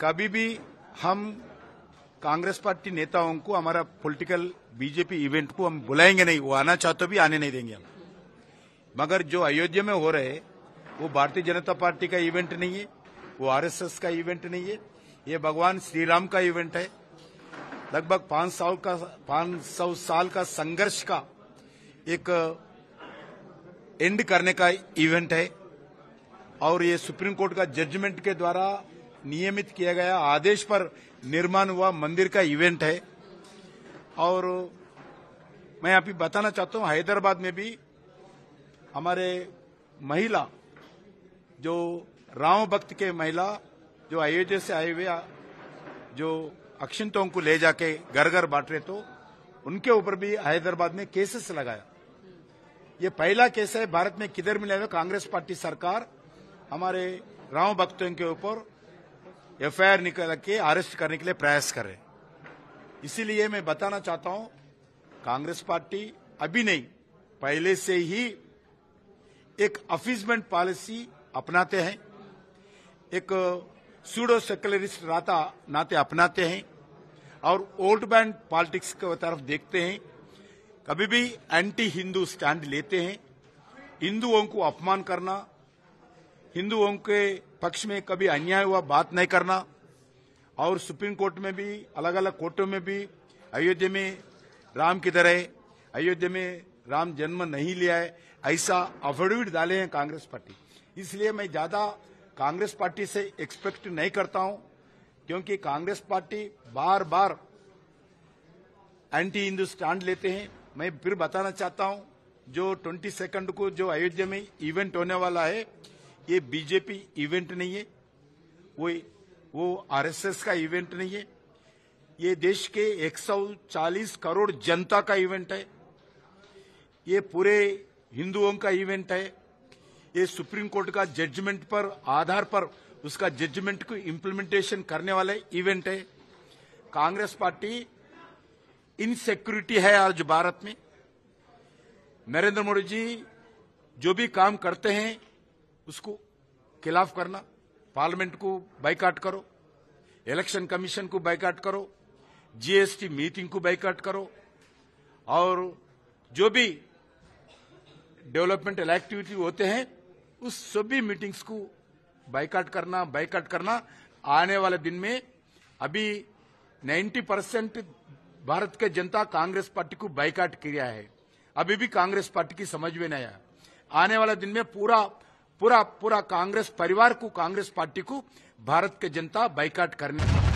कभी भी हम कांग्रेस पार्टी नेताओं को हमारा पॉलिटिकल बीजेपी इवेंट को हम बुलाएंगे नहीं वो आना चाहते भी आने नहीं देंगे हम मगर जो अयोध्या में हो रहे वो भारतीय जनता पार्टी का इवेंट नहीं है वो आरएसएस का इवेंट नहीं है ये भगवान श्री राम का इवेंट है लगभग पांच साल का पांच सौ साल का संघर्ष का एक एंड करने का इवेंट है और ये सुप्रीम कोर्ट का जजमेंट के द्वारा नियमित किया गया आदेश पर निर्माण हुआ मंदिर का इवेंट है और मैं आप बताना चाहता हूँ हैदराबाद में भी हमारे महिला जो राम भक्त के महिला जो अयोध्या से आए हुए जो अक्षिंतों को ले जाके घर घर बांट रहे तो उनके ऊपर भी हैदराबाद में केसेस लगाया ये पहला केस है भारत में किधर मिला कांग्रेस पार्टी सरकार हमारे राम भक्तों के ऊपर एफआईआर निकल के अरेस्ट करने के लिए प्रयास कर रहे इसीलिए मैं बताना चाहता हूं कांग्रेस पार्टी अभी नहीं पहले से ही एक अफीजमेंट पॉलिसी अपनाते हैं एक सूडो सेकुलरिस्ट राता नाते अपनाते हैं और ओल्ड बैंड पॉलिटिक्स की तरफ देखते हैं कभी भी एंटी हिंदू स्टैंड लेते हैं हिंदुओं को अपमान करना हिंदुओं के पक्ष में कभी अन्याय हुआ बात नहीं करना और सुप्रीम कोर्ट में भी अलग अलग कोर्टों में भी अयोध्या में राम की तरह अयोध्या में राम जन्म नहीं लिया है ऐसा अफिडेविट डाले हैं कांग्रेस पार्टी इसलिए मैं ज्यादा कांग्रेस पार्टी से एक्सपेक्ट नहीं करता हूं क्योंकि कांग्रेस पार्टी बार बार एंटी हिंदू स्टैंड लेते हैं मैं फिर बताना चाहता हूं जो ट्वेंटी सेकंड को जो अयोध्या में इवेंट होने वाला है ये बीजेपी इवेंट नहीं है वो वो आरएसएस का इवेंट नहीं है ये देश के 140 करोड़ जनता का इवेंट है ये पूरे हिंदुओं का इवेंट है ये सुप्रीम कोर्ट का जजमेंट पर आधार पर उसका जजमेंट को इम्प्लीमेंटेशन करने वाला इवेंट है कांग्रेस पार्टी इनसेक्यूरिटी है आज भारत में नरेंद्र मोदी जी जो भी काम करते हैं उसको खिलाफ करना पार्लियामेंट को बाइकाट करो इलेक्शन कमीशन को बाइकाट करो जीएसटी मीटिंग को बाइकाट करो और जो भी डेवलपमेंटल एक्टिविटी होते हैं उस सभी मीटिंग्स को बाइकाट करना बाइकाट करना आने वाले दिन में अभी 90 परसेंट भारत के जनता कांग्रेस पार्टी को बाइकाट किया है अभी भी कांग्रेस पार्टी की समझ में नहीं आया आने वाले दिन में पूरा पूरा पूरा कांग्रेस परिवार को कांग्रेस पार्टी को भारत की जनता बाइकाट करने